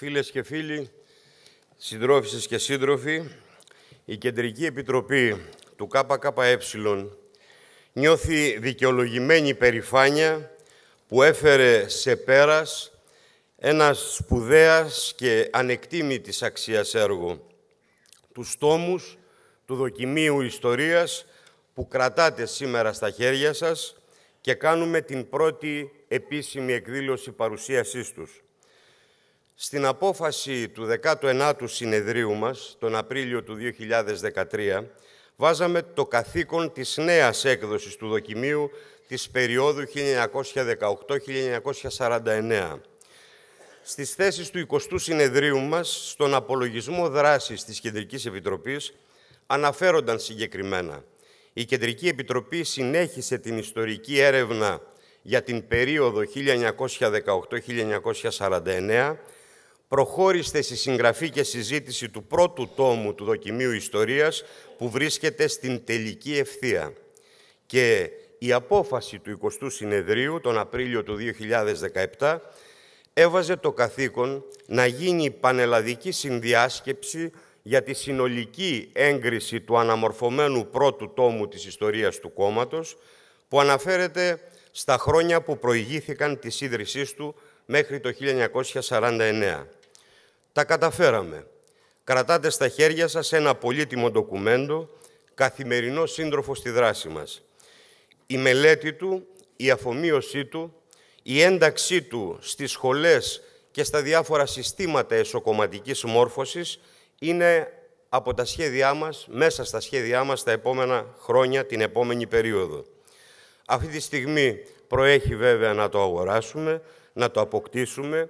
Φίλες και φίλοι, συντρόφισσες και σύντροφοι, η Κεντρική Επιτροπή του ΚΚΕ νιώθει δικαιολογημένη περηφάνεια που έφερε σε πέρας ένας σπουδαίας και ανεκτήμητης αξίας έργο, τους τόμους του Δοκιμίου Ιστορίας που κρατάτε σήμερα στα χέρια σας και κάνουμε την πρώτη επίσημη εκδήλωση παρουσίασής τους. Στην απόφαση του 19ου συνεδρίου μας, τον Απρίλιο του 2013, βάζαμε το καθήκον της νέας έκδοσης του δοκιμίου της περίοδου 1918-1949. Στις θέσεις του 20ου συνεδρίου μας, στον απολογισμό δράσης της Κεντρικής Επιτροπής, αναφέρονταν συγκεκριμένα. Η Κεντρική Επιτροπή συνέχισε την ιστορική έρευνα για την περίοδο 1918-1949 προχώρησε στη συγγραφή και συζήτηση του πρώτου τόμου του δοκιμίου ιστορίας που βρίσκεται στην τελική ευθεία. Και η απόφαση του 20ου Συνεδρίου τον Απρίλιο του 2017 έβαζε το καθήκον να γίνει πανελλαδική συνδιάσκεψη για τη συνολική έγκριση του αναμορφωμένου πρώτου τόμου της ιστορίας του κόμματος που αναφέρεται στα χρόνια που προηγήθηκαν της ίδρυσής του μέχρι το 1949. Τα καταφέραμε. Κρατάτε στα χέρια σας ένα πολύτιμο ντοκουμέντο, καθημερινό σύντροφο στη δράση μας. Η μελέτη του, η αφομοίωσή του, η ένταξή του στις σχολές και στα διάφορα συστήματα εσωκομματικής μόρφωσης είναι από τα σχέδιά μας, μέσα στα σχέδιά μας τα επόμενα χρόνια, την επόμενη περίοδο. Αυτή τη στιγμή προέχει βέβαια να το αγοράσουμε, να το αποκτήσουμε,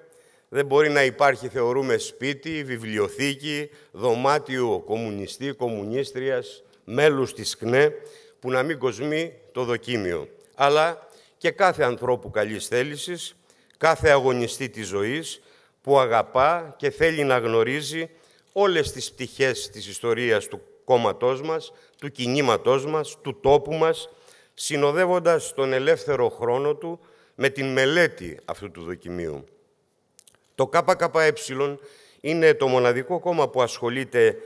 δεν μπορεί να υπάρχει, θεωρούμε, σπίτι, βιβλιοθήκη, δωμάτιο κομμουνιστή, κομμουνίστριας, μέλους της ΚΝΕ, που να μην κοσμεί το δοκίμιο. Αλλά και κάθε ανθρώπου καλής θέλησης, κάθε αγωνιστή της ζωής, που αγαπά και θέλει να γνωρίζει όλες τις πτυχές της ιστορίας του κόμματός μας, του κινήματός μας, του τόπου μας, συνοδεύοντας τον ελεύθερο χρόνο του με την μελέτη αυτού του δοκιμίου. Το ΚΚΕ είναι το μοναδικό κόμμα που ασχολείται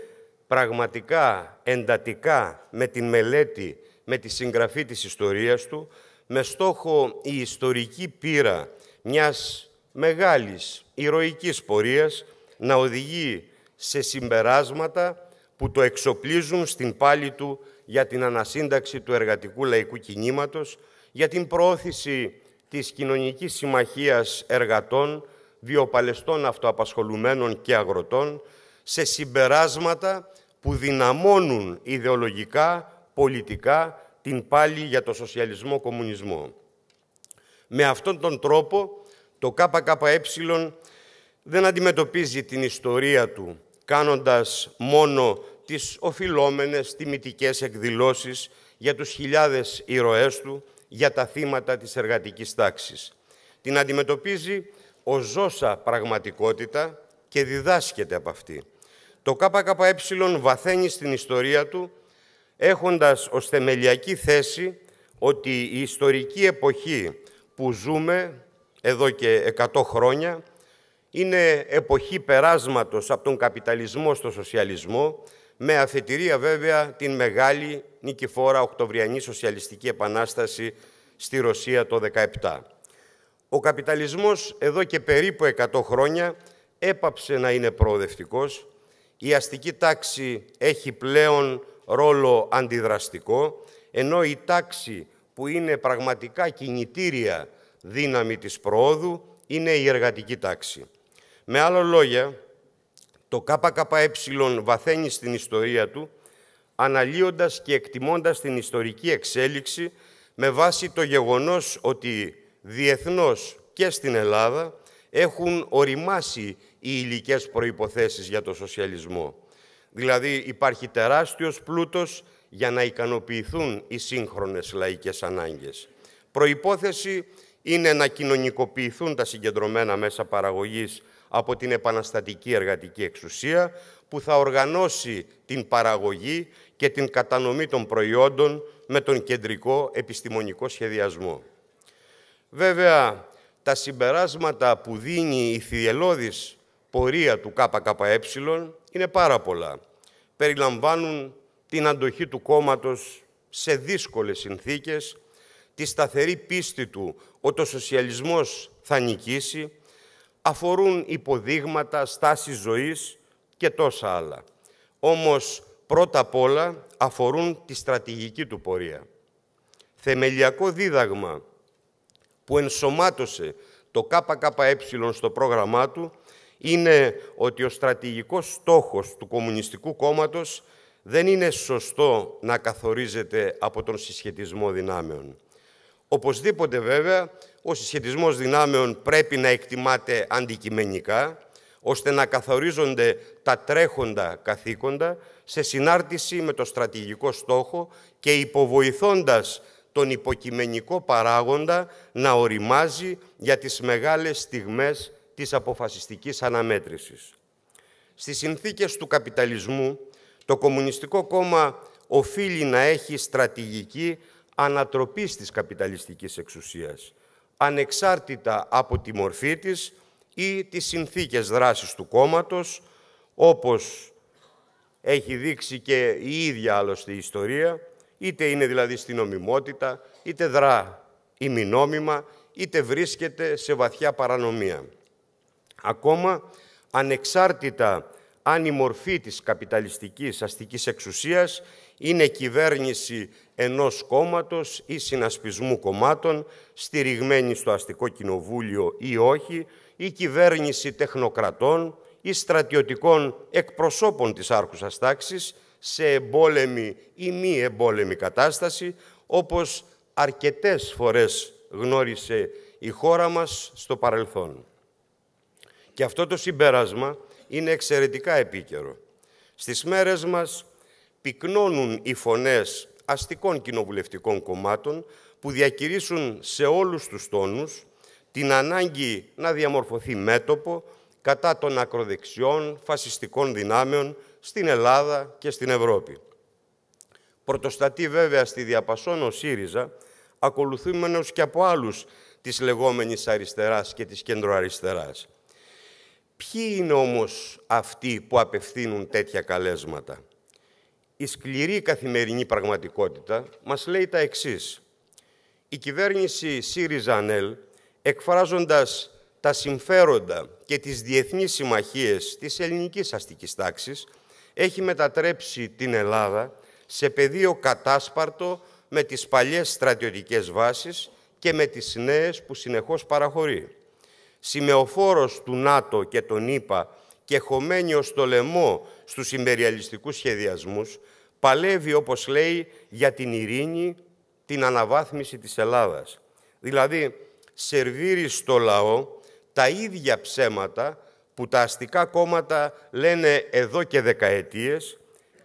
πραγματικά, εντατικά, με την μελέτη, με τη συγγραφή της ιστορίας του, με στόχο η ιστορική πείρα μιας μεγάλης ηρωικής πορείας να οδηγεί σε συμπεράσματα που το εξοπλίζουν στην πάλη του για την ανασύνταξη του εργατικού λαϊκού κινήματος, για την προώθηση της κοινωνικής συμμαχίας εργατών, βιοπαλαιστών αυτοαπασχολουμένων και αγροτών σε συμπεράσματα που δυναμώνουν ιδεολογικά, πολιτικά την πάλη για το σοσιαλισμό-κομμουνισμό. Με αυτόν τον τρόπο το ΚΚΕ δεν αντιμετωπίζει την ιστορία του κάνοντας μόνο τις οφειλόμενες τιμητικές εκδηλώσεις για τους χιλιάδες ηρωές του, για τα θύματα της εργατικής τάξης. Την αντιμετωπίζει ζώσα πραγματικότητα και διδάσκεται από αυτή. Το ΚΚΕ βαθαίνει στην ιστορία του, έχοντας ως θεμελιακή θέση ότι η ιστορική εποχή που ζούμε εδώ και 100 χρόνια είναι εποχή περάσματος από τον καπιταλισμό στο σοσιαλισμό, με αφετηρία βέβαια την μεγάλη νικηφόρα Οκτωβριανή Σοσιαλιστική Επανάσταση στη Ρωσία το 17. Ο καπιταλισμός εδώ και περίπου 100 χρόνια έπαψε να είναι προοδευτικός. Η αστική τάξη έχει πλέον ρόλο αντιδραστικό, ενώ η τάξη που είναι πραγματικά κινητήρια δύναμη της προόδου είναι η εργατική τάξη. Με άλλα λόγια, το ΚΚΕ βαθαίνει στην ιστορία του, αναλύοντας και εκτιμώντας την ιστορική εξέλιξη με βάση το γεγονός ότι διεθνώς και στην Ελλάδα έχουν οριμάσει οι υλικές προϋποθέσεις για το σοσιαλισμό. Δηλαδή υπάρχει τεράστιος πλούτος για να ικανοποιηθούν οι σύγχρονες λαϊκές ανάγκες. Προϋπόθεση είναι να κοινωνικοποιηθούν τα συγκεντρωμένα μέσα παραγωγής από την επαναστατική εργατική εξουσία που θα οργανώσει την παραγωγή και την κατανομή των προϊόντων με τον κεντρικό επιστημονικό σχεδιασμό. Βέβαια, τα συμπεράσματα που δίνει η θυελώδης πορεία του ΚΚΕ είναι πάρα πολλά. Περιλαμβάνουν την αντοχή του κόμματος σε δύσκολες συνθήκες, τη σταθερή πίστη του ότι ο σοσιαλισμός θα νικήσει, αφορούν υποδείγματα, στάσεις ζωής και τόσα άλλα. Όμως, πρώτα απ' όλα, αφορούν τη στρατηγική του πορεία. Θεμελιακό δίδαγμα που ενσωμάτωσε το ΚΚΕ στο πρόγραμμά του είναι ότι ο στρατηγικός στόχος του Κομμουνιστικού Κόμματος δεν είναι σωστό να καθορίζεται από τον συσχετισμό δυνάμεων. Οπωσδήποτε βέβαια, ο συσχετισμός δυνάμεων πρέπει να εκτιμάται αντικειμενικά, ώστε να καθορίζονται τα τρέχοντα καθήκοντα σε συνάρτηση με το στρατηγικό στόχο και υποβοηθώντας τον υποκειμενικό παράγοντα να οριμάζει για τις μεγάλες στιγμές της αποφασιστικής αναμέτρησης. Στις συνθήκες του καπιταλισμού, το Κομμουνιστικό Κόμμα οφείλει να έχει στρατηγική ανατροπή της καπιταλιστικής εξουσίας, ανεξάρτητα από τη μορφή της ή τις συνθήκες δράσης του κόμματος, όπως έχει δείξει και η ίδια άλλωστε η ιστορία, είτε είναι δηλαδή στην ομιμότητα, είτε δρά ημινόμιμα, είτε βρίσκεται σε βαθιά παρανομία. Ακόμα, ανεξάρτητα αν η μορφή της καπιταλιστικής αστικής εξουσίας είναι κυβέρνηση ενός κόμματος ή συνασπισμού κομμάτων, στηριγμένη στο αστικό κοινοβούλιο ή όχι, ή κυβέρνηση τεχνοκρατών ή στρατιωτικών εκπροσώπων της άρχουσας τάξης, σε εμπόλεμη ή μη εμπόλεμη κατάσταση, όπως αρκετές φορές γνώρισε η χώρα μας στο παρελθόν. Και αυτό το συμπέρασμα είναι εξαιρετικά επίκαιρο. Στις μέρες μας πυκνώνουν οι φωνές αστικών κοινοβουλευτικών κομμάτων που διακηρύσουν σε όλους τους τόνους την ανάγκη να διαμορφωθεί μέτωπο κατά των ακροδεξιών φασιστικών δυνάμεων στην Ελλάδα και στην Ευρώπη. Πρωτοστατεί βέβαια στη διαπασόν ΣΥΡΙΖΑ, ακολουθούμενος και από άλλους της λεγόμενης αριστεράς και της κεντροαριστεράς. Ποιοι είναι όμως αυτοί που απευθύνουν τέτοια καλέσματα. Η σκληρή καθημερινή πραγματικότητα μας λέει τα εξής. Η κυβέρνηση ΣΥΡΙΖΑ-ΑΝΕΛ, εκφράζοντας τα συμφέροντα και τις διεθνείς συμμαχίες της ελληνικής αστικής τάξης, έχει μετατρέψει την Ελλάδα σε πεδίο κατάσπαρτο με τις παλιές στρατιωτικές βάσεις και με τις νέες που συνεχώς παραχωρεί. Σημεοφόρος του ΝΑΤΟ και των ΙΠΑ και χωμένοι στο το λαιμό στους υπεριαλιστικούς σχεδιασμούς, παλεύει, όπως λέει, για την ειρήνη, την αναβάθμιση της Ελλάδας. Δηλαδή, σερβίρει στο λαό τα ίδια ψέματα που τα αστικά κόμματα λένε εδώ και δεκαετίες,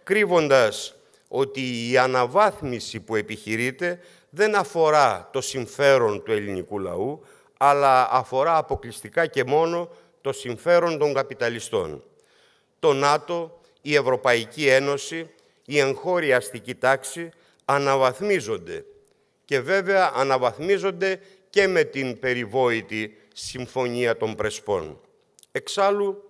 κρύβοντας ότι η αναβάθμιση που επιχειρείται δεν αφορά το συμφέρον του ελληνικού λαού, αλλά αφορά αποκλειστικά και μόνο το συμφέρον των καπιταλιστών. Το ΝΑΤΟ, η Ευρωπαϊκή Ένωση, η εγχώρια αστική τάξη αναβαθμίζονται και βέβαια αναβαθμίζονται και με την περιβόητη Συμφωνία των Πρεσπών. Εξάλλου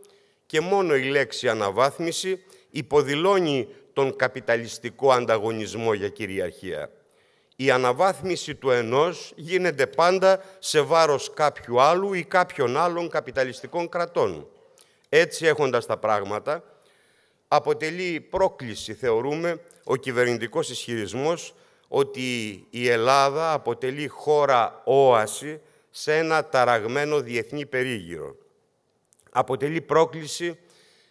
και μόνο η λέξη αναβάθμιση υποδηλώνει τον καπιταλιστικό ανταγωνισμό για κυριαρχία. Η αναβάθμιση του ενός γίνεται πάντα σε βάρος κάποιου άλλου ή κάποιων άλλων καπιταλιστικών κρατών. Έτσι έχοντας τα πράγματα, αποτελεί πρόκληση, θεωρούμε, ο κυβερνητικός ισχυρισμός ότι η Ελλάδα αποτελεί χώρα όαση σε ένα ταραγμένο διεθνή περίγυρο αποτελεί πρόκληση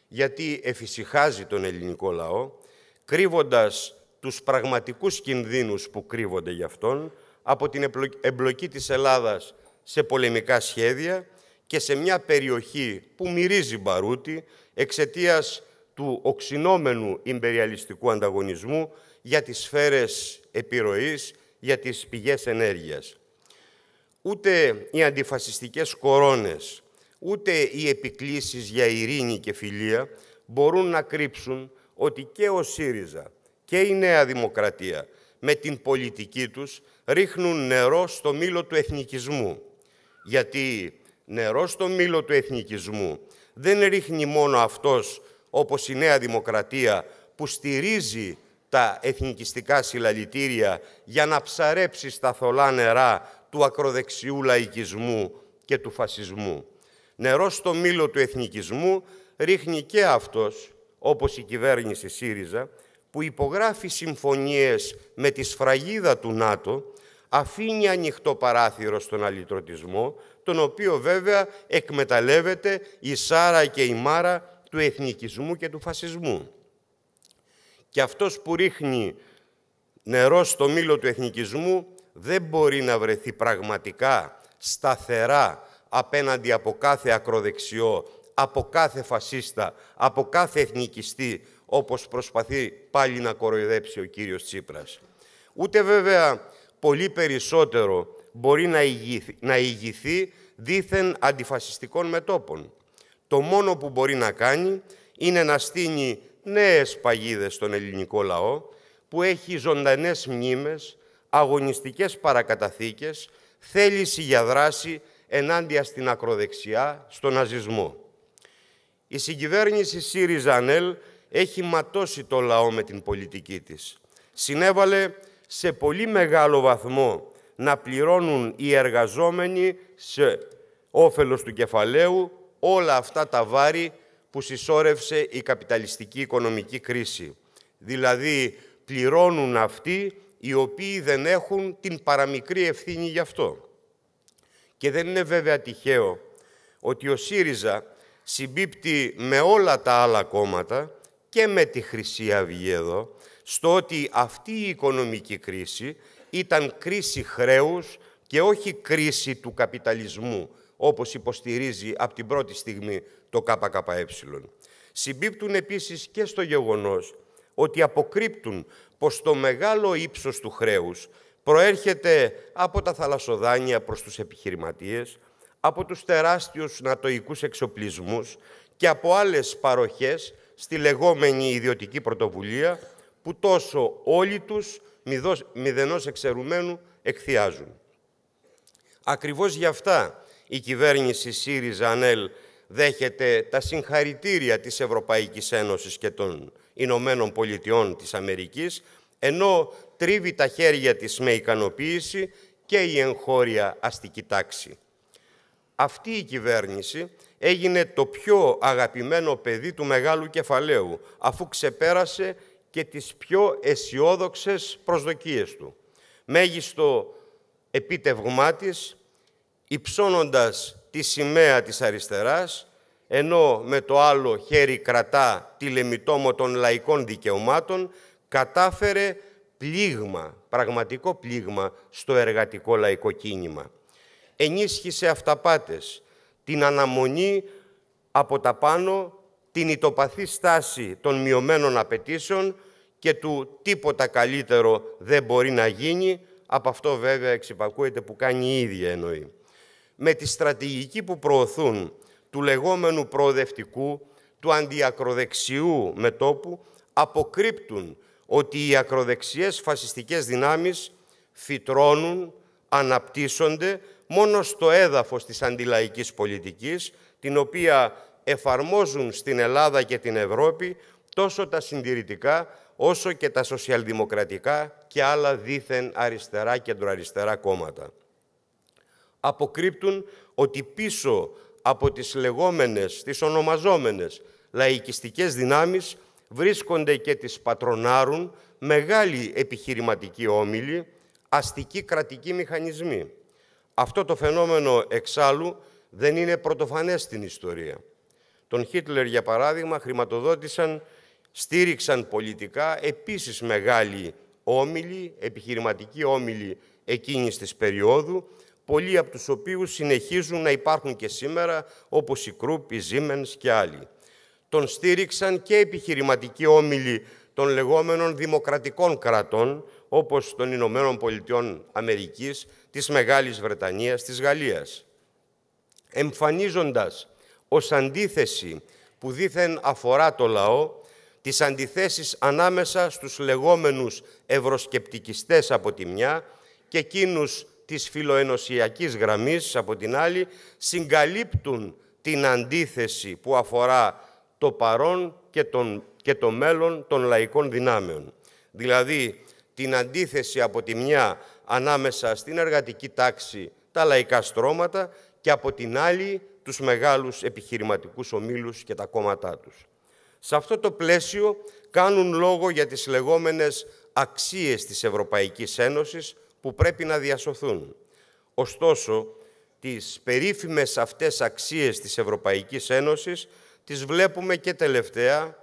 γιατί εφησυχάζει τον ελληνικό λαό, κρύβοντας τους πραγματικούς κινδύνους που κρύβονται γι' αυτόν από την εμπλοκή της Ελλάδας σε πολεμικά σχέδια και σε μια περιοχή που μυρίζει μπαρούτι εξαιτίας του οξυνόμενου ιμπεριαλιστικού ανταγωνισμού για τις σφαίρες επιρροής, για τις πηγές ενέργειας. Ούτε οι αντιφασιστικές κορώνες Ούτε οι επικλήσεις για ειρήνη και φιλία μπορούν να κρύψουν ότι και ο ΣΥΡΙΖΑ και η Νέα Δημοκρατία με την πολιτική τους ρίχνουν νερό στο μήλο του εθνικισμού. Γιατί νερό στο μήλο του εθνικισμού δεν ρίχνει μόνο αυτός όπως η Νέα Δημοκρατία που στηρίζει τα εθνικιστικά συλλαλητήρια για να ψαρέψει στα θολά νερά του ακροδεξιού λαϊκισμού και του φασισμού. Νερό στο μήλο του εθνικισμού ρίχνει και αυτός, όπως η κυβέρνηση ΣΥΡΙΖΑ, που υπογράφει συμφωνίες με τη σφραγίδα του ΝΑΤΟ, αφήνει ανοιχτό παράθυρο στον αλυτρωτισμό, τον οποίο βέβαια εκμεταλλεύεται η Σάρα και η Μάρα του εθνικισμού και του φασισμού. Και αυτός που ρίχνει νερό στο μήλο του εθνικισμού δεν μπορεί να βρεθεί πραγματικά σταθερά απέναντι από κάθε ακροδεξιό, από κάθε φασίστα, από κάθε εθνικιστή, όπως προσπαθεί πάλι να κοροϊδέψει ο κύριος Τσίπρας. Ούτε βέβαια πολύ περισσότερο μπορεί να ηγηθεί, να ηγηθεί αντιφασιστικών μετόπων. Το μόνο που μπορεί να κάνει είναι να στείνει νέες παγίδες στον ελληνικό λαό, που έχει ζωντανές μνήμες, αγωνιστικές παρακαταθήκες, θέληση για δράση ενάντια στην ακροδεξιά, στον ναζισμό. Η συγκυβέρνηση ΣΥΡΙΖΑ-ΑΝΕΛ έχει ματώσει το λαό με την πολιτική της. Συνέβαλε σε πολύ μεγάλο βαθμό να πληρώνουν οι εργαζόμενοι σε όφελος του κεφαλαίου όλα αυτά τα βάρη που συσσόρευσε η καπιταλιστική οικονομική κρίση. Δηλαδή πληρώνουν αυτοί οι οποίοι δεν έχουν την παραμικρή ευθύνη γι' αυτό. Και δεν είναι βέβαια τυχαίο ότι ο ΣΥΡΙΖΑ συμπίπτει με όλα τα άλλα κόμματα και με τη Χρυσή Αυγή εδώ, στο ότι αυτή η οικονομική κρίση ήταν κρίση χρέους και όχι κρίση του καπιταλισμού, όπως υποστηρίζει από την πρώτη στιγμή το ΚΚΕ. Συμπίπτουν επίσης και στο γεγονός ότι αποκρύπτουν πως το μεγάλο ύψος του χρέους προέρχεται από τα θαλασσοδάνεια προς τους επιχειρηματίες, από τους τεράστιους νατοικούς εξοπλισμούς και από άλλες παροχές στη λεγόμενη ιδιωτική πρωτοβουλία που τόσο όλοι τους μηδενός εξαιρουμένου εκθιάζουν. Ακριβώς γι' αυτά η κυβέρνηση ΣΥΡΙΖΑ ΑΝΕΛ δέχεται τα συγχαρητήρια της Ευρωπαϊκής Ένωσης και των Ηνωμένων Πολιτειών της Αμερικής ενώ τρίβει τα χέρια της με ικανοποίηση και η εγχώρια αστική τάξη. Αυτή η κυβέρνηση έγινε το πιο αγαπημένο παιδί του μεγάλου κεφαλαίου, αφού ξεπέρασε και τις πιο αισιόδοξες προσδοκίες του. Μέγιστο επίτευγμά της, υψώνοντας τη σημαία της αριστεράς, ενώ με το άλλο χέρι κρατά τη λεμιτόμο των λαϊκών δικαιωμάτων, κατάφερε πλήγμα, πραγματικό πλήγμα στο εργατικό λαϊκό κίνημα. Ενίσχυσε αυταπάτες, την αναμονή από τα πάνω, την ητοπαθή στάση των μειωμένων απαιτήσεων και του τίποτα καλύτερο δεν μπορεί να γίνει, από αυτό βέβαια εξυπακούεται που κάνει η ίδια εννοή. Με τη στρατηγική που προωθούν του λεγόμενου προοδευτικού, του αντιακροδεξιού μετόπου, αποκρύπτουν ότι οι ακροδεξιές φασιστικές δυνάμεις φυτρώνουν, αναπτύσσονται μόνο στο έδαφος της αντιλαϊκής πολιτικής, την οποία εφαρμόζουν στην Ελλάδα και την Ευρώπη τόσο τα συντηρητικά όσο και τα σοσιαλδημοκρατικά και άλλα δίθεν αριστερά κεντροαριστερά κόμματα. Αποκρύπτουν ότι πίσω από τις λεγόμενες, τις ονομαζόμενες λαϊκιστικές δυνάμεις βρίσκονται και τις πατρονάρουν μεγάλοι επιχειρηματικοί όμιλοι, αστικοί κρατικοί μηχανισμοί. Αυτό το φαινόμενο εξάλλου δεν είναι πρωτοφανές στην ιστορία. Τον Χίτλερ, για παράδειγμα, χρηματοδότησαν, στήριξαν πολιτικά επίσης μεγάλοι όμιλοι, επιχειρηματικοί όμιλοι εκείνης της περίοδου, πολλοί από τους οποίους συνεχίζουν να υπάρχουν και σήμερα, όπως η Κρούπ, η Ζήμενς και άλλοι τον στήριξαν και επιχειρηματικοί όμιλοι των λεγόμενων δημοκρατικών κρατών, όπως των Ηνωμένων Πολιτειών Αμερικής, της Μεγάλης Βρετανίας, της Γαλλίας. Εμφανίζοντας ως αντίθεση που δήθεν αφορά το λαό, τις αντιθέσεις ανάμεσα στους λεγόμενους ευροσκεπτικιστές από τη μια και εκείνους της φιλοενωσιακής γραμμής από την άλλη, συγκαλύπτουν την αντίθεση που αφορά το παρόν και, τον, και το μέλλον των λαϊκών δυνάμεων. Δηλαδή, την αντίθεση από τη μια ανάμεσα στην εργατική τάξη, τα λαϊκά στρώματα και από την άλλη τους μεγάλους επιχειρηματικούς ομίλους και τα κόμματά τους. Σε αυτό το πλαίσιο κάνουν λόγο για τις λεγόμενες αξίες της Ευρωπαϊκής Ένωσης που πρέπει να διασωθούν. Ωστόσο, τις περίφημες αυτές αξίες της Ευρωπαϊκής Ένωσης τις βλέπουμε και τελευταία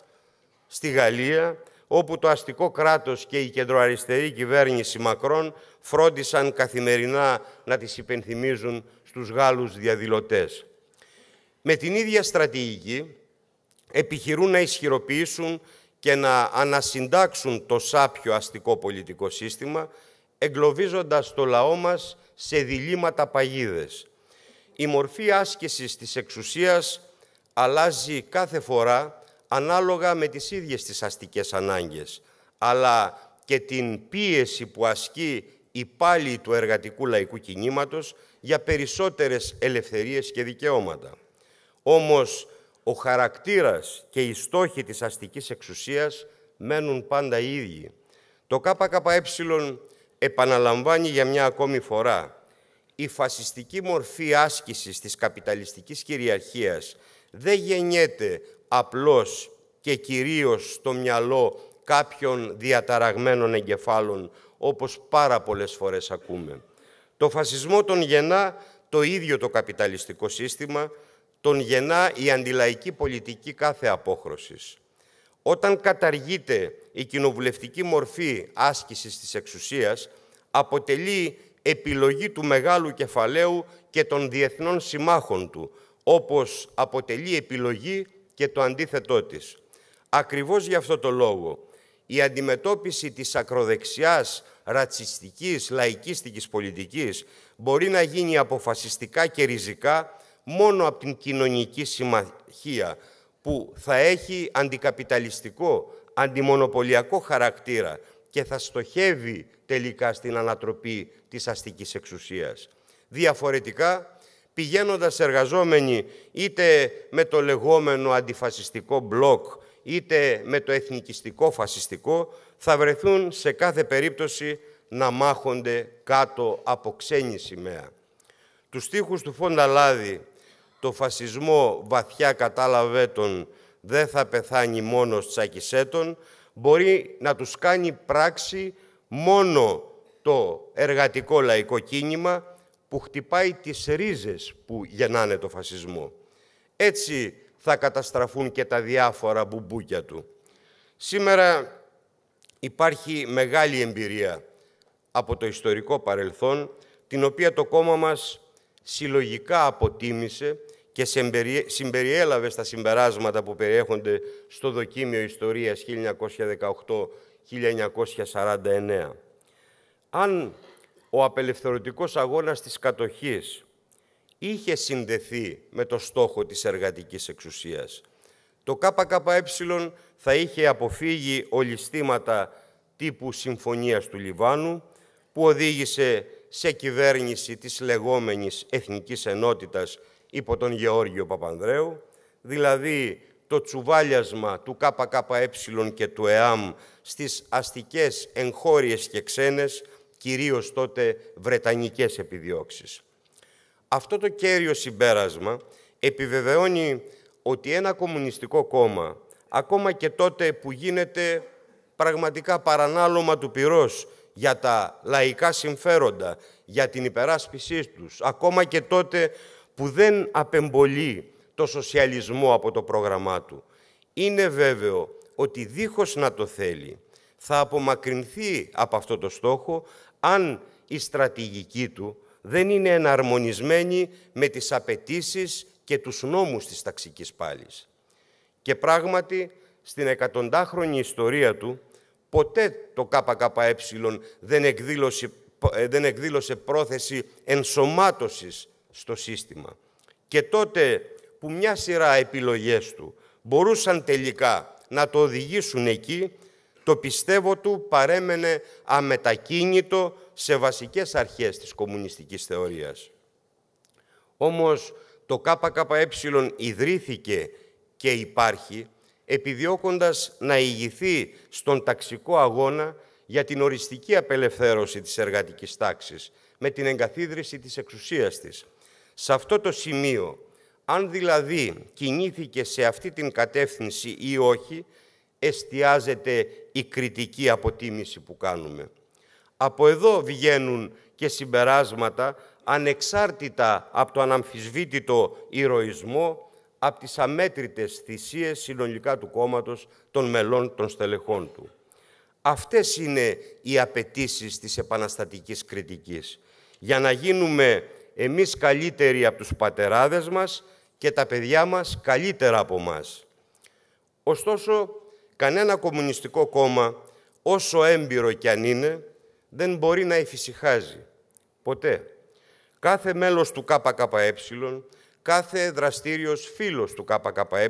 στη Γαλλία, όπου το αστικό κράτος και η κεντροαριστερή κυβέρνηση Μακρόν φρόντισαν καθημερινά να τις υπενθυμίζουν στους Γάλλους διαδηλωτές. Με την ίδια στρατηγική επιχειρούν να ισχυροποιήσουν και να ανασυντάξουν το σάπιο αστικό πολιτικό σύστημα, εγκλωβίζοντας το λαό μας σε διλήμματα παγίδες. Η μορφή άσκησης της εξουσίας αλλάζει κάθε φορά ανάλογα με τις ίδιες τις αστικές ανάγκες, αλλά και την πίεση που ασκεί η πάλι του εργατικού λαϊκού κινήματος για περισσότερες ελευθερίες και δικαιώματα. Όμως, ο χαρακτήρας και οι στόχοι της αστικής εξουσίας μένουν πάντα οι ίδιοι. Το ΚΚΕ επαναλαμβάνει για μια ακόμη φορά η φασιστική μορφή άσκησης της καπιταλιστικής κυριαρχίας δεν γεννιέται απλώς και κυρίως στο μυαλό κάποιων διαταραγμένων εγκεφάλων, όπως πάρα πολλές φορές ακούμε. Το φασισμό τον γεννά το ίδιο το καπιταλιστικό σύστημα, τον γεννά η αντιλαϊκή πολιτική κάθε απόχρωσης. Όταν καταργείται η κοινοβουλευτική μορφή άσκησης της εξουσίας, αποτελεί επιλογή του μεγάλου κεφαλαίου και των διεθνών συμμάχων του, όπως αποτελεί επιλογή και το αντίθετό της. Ακριβώς για αυτό το λόγο, η αντιμετώπιση της ακροδεξιάς, ρατσιστικής, λαϊκίστικης πολιτικής μπορεί να γίνει αποφασιστικά και ριζικά μόνο από την κοινωνική συμμαχία που θα έχει αντικαπιταλιστικό, αντιμονοπολιακό χαρακτήρα και θα στοχεύει τελικά στην ανατροπή της αστικής εξουσίας. Διαφορετικά, πηγαίνοντας εργαζόμενοι είτε με το λεγόμενο αντιφασιστικό μπλοκ, είτε με το εθνικιστικό φασιστικό, θα βρεθούν σε κάθε περίπτωση να μάχονται κάτω από ξένη σημαία. Τους στίχους του Φονταλάδη «Το φασισμό βαθιά κατάλαβε τον, δεν θα πεθάνει μόνος τσακισέτων» μπορεί να τους κάνει πράξη μόνο το εργατικό λαϊκό κίνημα που χτυπάει τις ρίζες που γεννάνε το φασισμό. Έτσι θα καταστραφούν και τα διάφορα μπουμπούκια του. Σήμερα υπάρχει μεγάλη εμπειρία από το ιστορικό παρελθόν, την οποία το κόμμα μας συλλογικά αποτίμησε και συμπεριέλαβε στα συμπεράσματα που περιέχονται στο Δοκίμιο Ιστορίας 1918-1949. Αν ο απελευθερωτικός αγώνας της κατοχής είχε συνδεθεί με το στόχο της εργατικής εξουσίας. Το ΚΚΕ θα είχε αποφύγει ολιστήματα τύπου Συμφωνίας του Λιβάνου, που οδήγησε σε κυβέρνηση της λεγόμενης Εθνικής Ενότητας υπό τον Γεώργιο Παπανδρέου, δηλαδή το τσουβάλιασμα του ΚΚΕ και του ΕΑΜ στις αστικές εγχώριες και ξένες κυρίως τότε βρετανικές επιδιώξεις. Αυτό το κέριο συμπέρασμα επιβεβαιώνει ότι ένα κομμουνιστικό κόμμα, ακόμα και τότε που γίνεται πραγματικά παρανάλωμα του πυρός για τα λαϊκά συμφέροντα, για την υπεράσπισή τους, ακόμα και τότε που δεν απεμπολεί το σοσιαλισμό από το πρόγραμμά του. Είναι βέβαιο ότι δίχως να το θέλει θα απομακρυνθεί από αυτό το στόχο, αν η στρατηγική του δεν είναι εναρμονισμένη με τις απαιτήσεις και τους νόμους της ταξικής πάλης. Και πράγματι, στην εκατοντάχρονη ιστορία του, ποτέ το ΚΚΕ δεν εκδήλωσε, δεν εκδήλωσε πρόθεση ενσωμάτωσης στο σύστημα. Και τότε που μια σειρά επιλογές του μπορούσαν τελικά να το οδηγήσουν εκεί το πιστεύω του παρέμενε αμετακίνητο σε βασικές αρχές της κομμουνιστικής θεωρίας. Όμως το ΚΚΕ ιδρύθηκε και υπάρχει επιδιώκοντας να ηγηθεί στον ταξικό αγώνα για την οριστική απελευθέρωση της εργατικής τάξης με την εγκαθίδρυση της εξουσίας της. Σε αυτό το σημείο, αν δηλαδή κινήθηκε σε αυτή την κατεύθυνση ή όχι, εστιάζεται η κριτική αποτίμηση που κάνουμε. Από εδώ βγαίνουν και συμπεράσματα ανεξάρτητα από το αναμφισβήτητο ηρωισμό, από τις αμέτρητες θυσίες συνολικά του κόμματος των μελών των στελεχών του. Αυτές είναι οι απαιτήσεις της επαναστατικής κριτικής. Για να γίνουμε εμείς καλύτεροι από τους πατεράδες μας και τα παιδιά μας καλύτερα από μας. Ωστόσο, Κανένα κομμουνιστικό κόμμα, όσο έμπειρο κι αν είναι, δεν μπορεί να εφησυχάζει. Ποτέ. Κάθε μέλος του ΚΚΕ, κάθε δραστήριος φίλος του ΚΚΕ,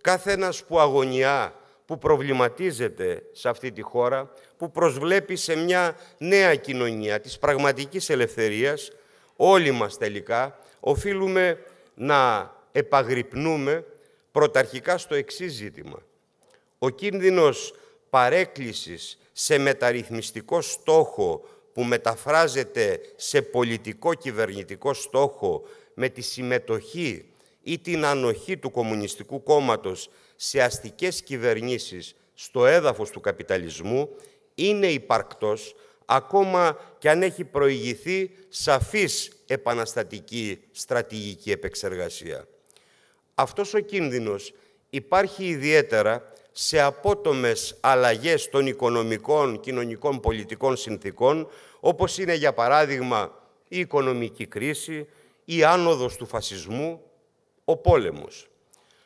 κάθε ένας που αγωνιά, που προβληματίζεται σε αυτή τη χώρα, που προσβλέπει σε μια νέα κοινωνία της πραγματικής ελευθερίας, όλοι μας τελικά οφείλουμε να επαγρυπνούμε πρωταρχικά στο εξής ζήτημα. Ο κίνδυνος παρέκκλησης σε μεταρρυθμιστικό στόχο που μεταφράζεται σε πολιτικό κυβερνητικό στόχο με τη συμμετοχή ή την ανοχή του Κομμουνιστικού Κόμματος σε αστικές κυβερνήσεις στο έδαφος του καπιταλισμού είναι υπαρκτός ακόμα και αν έχει προηγηθεί σαφής επαναστατική στρατηγική επεξεργασία. Αυτός ο κίνδυνος υπάρχει ιδιαίτερα σε απότομες αλλαγές των οικονομικών, κοινωνικών, πολιτικών συνθήκων, όπως είναι για παράδειγμα η οικονομική κρίση, η άνοδος του φασισμού, ο πόλεμος.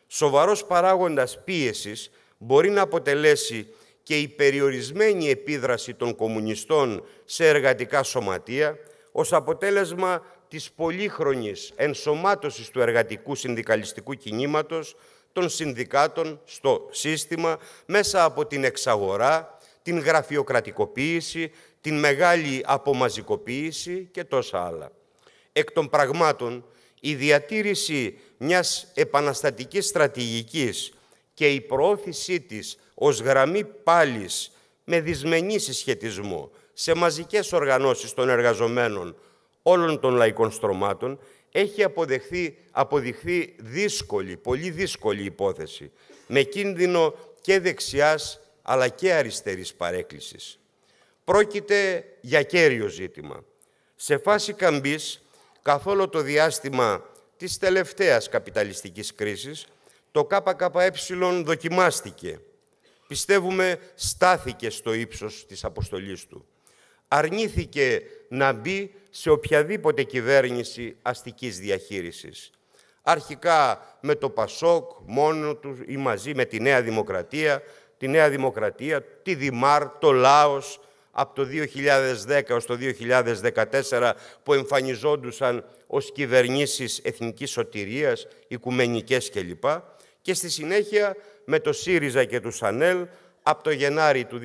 Σοβαρός παράγοντας πίεσης μπορεί να αποτελέσει και η περιορισμένη επίδραση των κομμουνιστών σε εργατικά σωματεία ως αποτέλεσμα της πολύχρονης ενσωμάτωσης του εργατικού συνδικαλιστικού κινήματος των συνδικάτων στο σύστημα μέσα από την εξαγορά, την γραφειοκρατικοποίηση, την μεγάλη απομαζικοποίηση και τόσα άλλα. Εκ των πραγμάτων, η διατήρηση μιας επαναστατικής στρατηγικής και η προώθησή της ως γραμμή πάλης με δυσμενή συσχετισμό σε μαζικές οργανώσεις των εργαζομένων όλων των λαϊκών στρωμάτων έχει αποδεχθεί, αποδειχθεί δύσκολη, πολύ δύσκολη υπόθεση, με κίνδυνο και δεξιάς αλλά και αριστερής παρέκκλησης. Πρόκειται για κέριο ζήτημα. Σε φάση καμπής, καθόλου το διάστημα της τελευταίας καπιταλιστικής κρίσης, το ΚΚΕ δοκιμάστηκε. Πιστεύουμε στάθηκε στο ύψος της αποστολής του. Αρνήθηκε να μπει σε οποιαδήποτε κυβέρνηση αστικής διαχείρισης. Αρχικά με το ΠΑΣΟΚ μόνο τους ή μαζί με τη Νέα Δημοκρατία, τη Νέα Δημοκρατία, τη Δημάρ, το Λάος, από το 2010 ως το 2014 που εμφανιζόντουσαν ως κυβερνήσεις εθνικής σωτηρίας, οικουμενικές κλπ. Και στη συνέχεια με το ΣΥΡΙΖΑ και τους ΣΑΝΕΛ από το Γενάρη του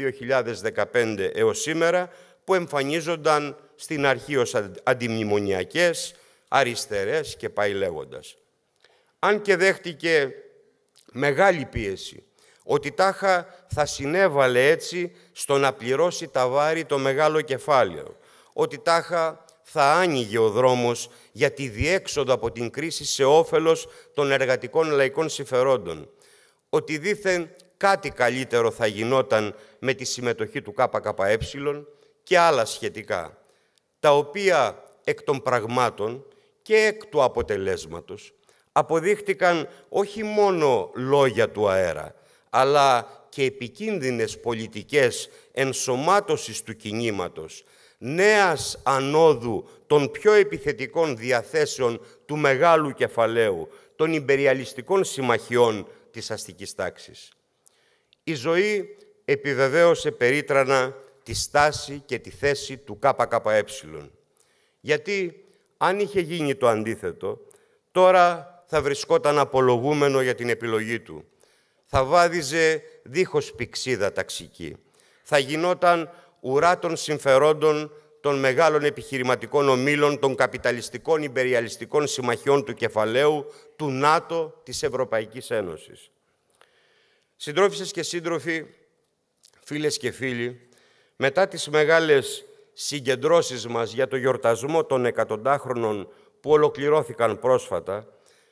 2015 έως σήμερα που εμφανίζονταν στην αρχή ως αντιμνημονιακές, αριστερές και πάει λέγοντας. Αν και δέχτηκε μεγάλη πίεση ότι τάχα θα συνέβαλε έτσι στο να πληρώσει τα βάρη το μεγάλο κεφάλαιο, ότι τάχα θα άνοιγε ο δρόμος για τη διέξοδο από την κρίση σε όφελος των εργατικών λαϊκών συμφερόντων, ότι δήθεν κάτι καλύτερο θα γινόταν με τη συμμετοχή του ΚΚΕ και άλλα σχετικά τα οποία εκ των πραγμάτων και εκ του αποτελέσματος αποδείχτηκαν όχι μόνο λόγια του αέρα, αλλά και επικίνδυνες πολιτικές ενσωμάτωσης του κινήματος, νέας ανόδου των πιο επιθετικών διαθέσεων του μεγάλου κεφαλαίου, των υπεριαλιστικών συμμαχιών της αστικής τάξης. Η ζωή επιβεβαίωσε περίτρανα τη στάση και τη θέση του ΚΚΕ. Γιατί αν είχε γίνει το αντίθετο, τώρα θα βρισκόταν απολογούμενο για την επιλογή του. Θα βάδιζε δίχως πηξίδα ταξική. Θα γινόταν ουρά των συμφερόντων των μεγάλων επιχειρηματικών ομίλων, των καπιταλιστικών υπεριαλιστικών συμμαχιών του κεφαλαίου, του ΝΑΤΟ, της Ευρωπαϊκής Ένωσης. Συντρόφισσες και σύντροφοι, φίλες και φίλοι, μετά τις μεγάλες συγκεντρώσεις μας για το γιορτασμό των εκατοντάχρονων που ολοκληρώθηκαν πρόσφατα,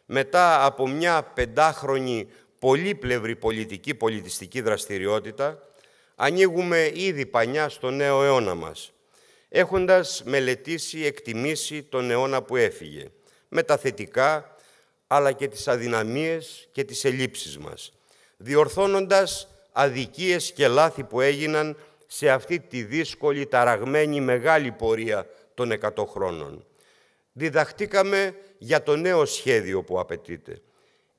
μετά από μια πεντάχρονη πολύπλευρη πολιτική πολιτιστική δραστηριότητα, ανοίγουμε ήδη πανιά στο νέο αιώνα μας, έχοντας μελετήσει, εκτιμήσει τον αιώνα που έφυγε, με τα θετικά, αλλά και τις αδυναμίες και τις ελλείψεις μας, διορθώνοντας αδικίες και λάθη που έγιναν σε αυτή τη δύσκολη, ταραγμένη, μεγάλη πορεία των 100 χρόνων. Διδαχτήκαμε για το νέο σχέδιο που απαιτείται.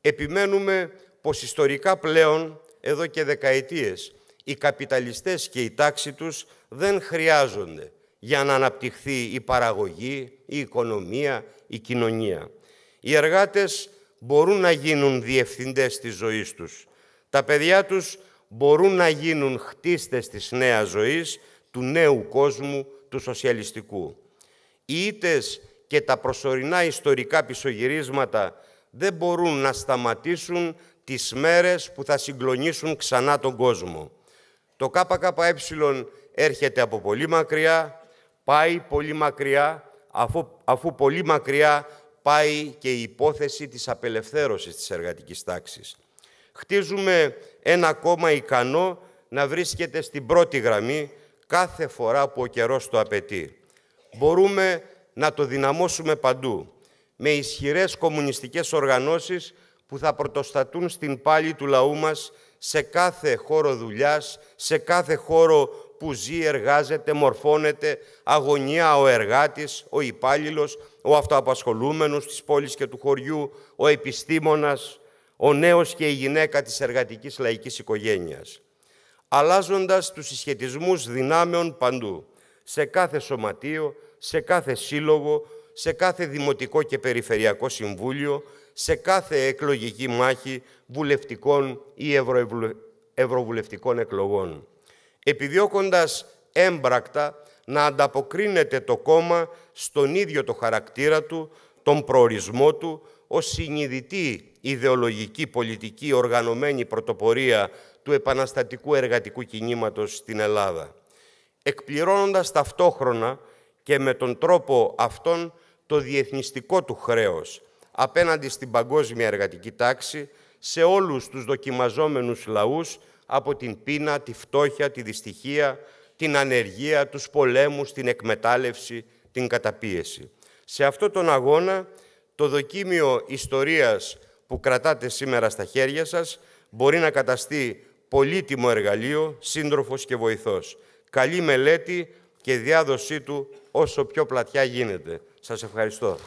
Επιμένουμε πως ιστορικά πλέον, εδώ και δεκαετίες, οι καπιταλιστές και η τάξη τους δεν χρειάζονται για να αναπτυχθεί η παραγωγή, η οικονομία, η κοινωνία. Οι εργάτες μπορούν να γίνουν διευθυντές της ζωής τους. Τα παιδιά τους μπορούν να γίνουν χτίστες της νέας ζωής, του νέου κόσμου, του σοσιαλιστικού. Οι ήτες και τα προσωρινά ιστορικά πισωγυρίσματα δεν μπορούν να σταματήσουν τις μέρες που θα συγκλονίσουν ξανά τον κόσμο. Το ΚΚΕ έρχεται από πολύ μακριά, πάει πολύ μακριά, αφού, αφού πολύ μακριά πάει και η υπόθεση της απελευθέρωσης της εργατικής τάξης χτίζουμε ένα κόμμα ικανό να βρίσκεται στην πρώτη γραμμή κάθε φορά που ο καιρός το απαιτεί. Μπορούμε να το δυναμώσουμε παντού, με ισχυρές κομμουνιστικές οργανώσεις που θα πρωτοστατούν στην πάλη του λαού μας σε κάθε χώρο δουλειάς, σε κάθε χώρο που ζει, εργάζεται, μορφώνεται, αγωνιά ο εργάτης, ο υπάλληλος, ο αυτοαπασχολούμενος της πόλης και του χωριού, ο επιστήμονας, ο νέος και η γυναίκα της εργατικής λαϊκής οικογένειας, αλλάζοντας τους συσχετισμούς δυνάμεων παντού, σε κάθε σωματείο, σε κάθε σύλλογο, σε κάθε δημοτικό και περιφερειακό συμβούλιο, σε κάθε εκλογική μάχη βουλευτικών ή ευρωβουλευτικών εκλογών, επιδιώκοντας έμπρακτα να ανταποκρίνεται το κόμμα στον ίδιο το χαρακτήρα του, τον προορισμό του, ως συνειδητή ιδεολογική πολιτική οργανωμένη πρωτοπορία του επαναστατικού εργατικού κινήματος στην Ελλάδα, εκπληρώνοντας ταυτόχρονα και με τον τρόπο αυτόν το διεθνιστικό του χρέος απέναντι στην παγκόσμια εργατική τάξη, σε όλους τους δοκιμαζόμενους λαούς από την πείνα, τη φτώχεια, τη δυστυχία, την ανεργία, τους πολέμους, την εκμετάλλευση, την καταπίεση. Σε αυτόν τον αγώνα το δοκίμιο ιστορίας που κρατάτε σήμερα στα χέρια σας μπορεί να καταστεί πολύτιμο εργαλείο, σύντροφος και βοηθός. Καλή μελέτη και διάδοσή του όσο πιο πλατιά γίνεται. Σας ευχαριστώ.